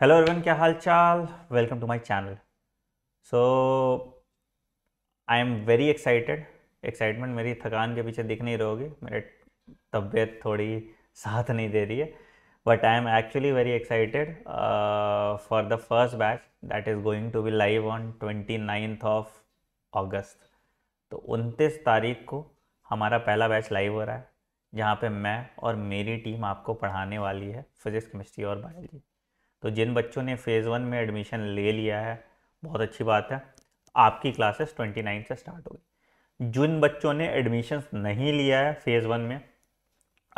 hello everyone क्या हाल चाल welcome to my channel so I am very excited excitement मेरी थकान के पीछे दिख नहीं रहोगी मेरे तबीयत थोड़ी साथ नहीं दे रही है but I am actually very excited for the first batch that is going to be live on twenty ninth of August तो उनतीस तारीख को हमारा पहला बैच लाइव हो रहा है जहाँ पे मैं और मेरी टीम आपको पढ़ाने वाली है फिजिक्स केमिस्ट्री और बायोलॉजी तो जिन बच्चों ने फ़ेज़ वन में एडमिशन ले लिया है बहुत अच्छी बात है आपकी क्लासेस 29 से स्टार्ट होगी जिन बच्चों ने एडमिशन नहीं लिया है फ़ेज़ वन में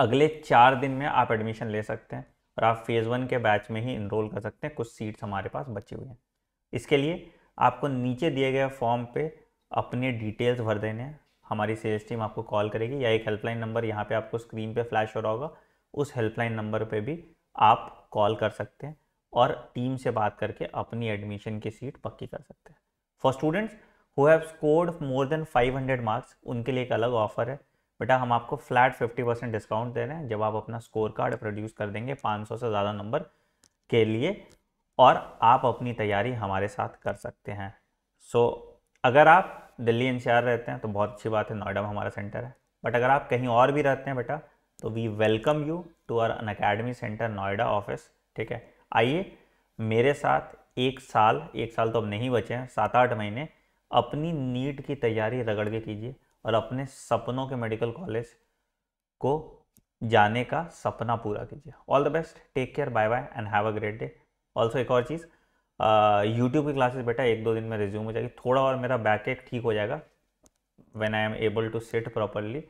अगले चार दिन में आप एडमिशन ले सकते हैं और आप फ़ेज़ वन के बैच में ही इनरोल कर सकते हैं कुछ सीट्स हमारे पास बची हुई हैं इसके लिए आपको नीचे दिए गए फॉर्म पे अपने डिटेल्स भर देने हैं हमारी सेल्स टीम आपको कॉल करेगी या एक हेल्पलाइन नंबर यहाँ पे आपको स्क्रीन पे फ्लैश हो रहा होगा उस हेल्पलाइन नंबर पे भी आप कॉल कर सकते हैं और टीम से बात करके अपनी एडमिशन की सीट पक्की कर सकते हैं for students who have scored more than 500 marks उनके लिए एक अलग ऑफर है बेटा हम आपको फ्लैट 50 परसेंट डिस्काउंट दे रहे हैं जब आप अपना स्कोर कार्ड प्रोड्यूस कर देंगे 500 से ज़्यादा नंबर के लिए और आप अपनी तैयारी हमारे साथ कर सकते हैं सो so, अगर आप दिल्ली एन रहते हैं तो बहुत अच्छी बात है नोएडा में हमारा सेंटर है बट अगर आप कहीं और भी रहते हैं बेटा तो we welcome you to our Unacademy centre Noida office ठीक है आइए मेरे साथ एक साल एक साल तो अब नहीं बचे हैं सात आठ महीने अपनी नीट की तैयारी रगड़ के कीजिए और अपने सपनों के मेडिकल कॉलेज को जाने का सपना पूरा कीजिए all the best take care bye bye and have a great day also एक और चीज़ यूट्यूब की क्लासेस बेटा एक दो दिन में रिज्यूम हो जाएगी थोड़ा और मेरा बैक एक ठीक हो जाएगा when I am able to sit properly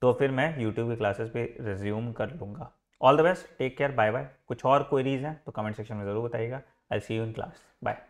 तो फिर मैं यूट्यूब की क्लासेस भी रिज्यूम कर लूँगा all the best take care bye bye कुछ और क्वेरीज हैं तो कमेंट सेक्शन में ज़रूर बताइएगा I see you in class bye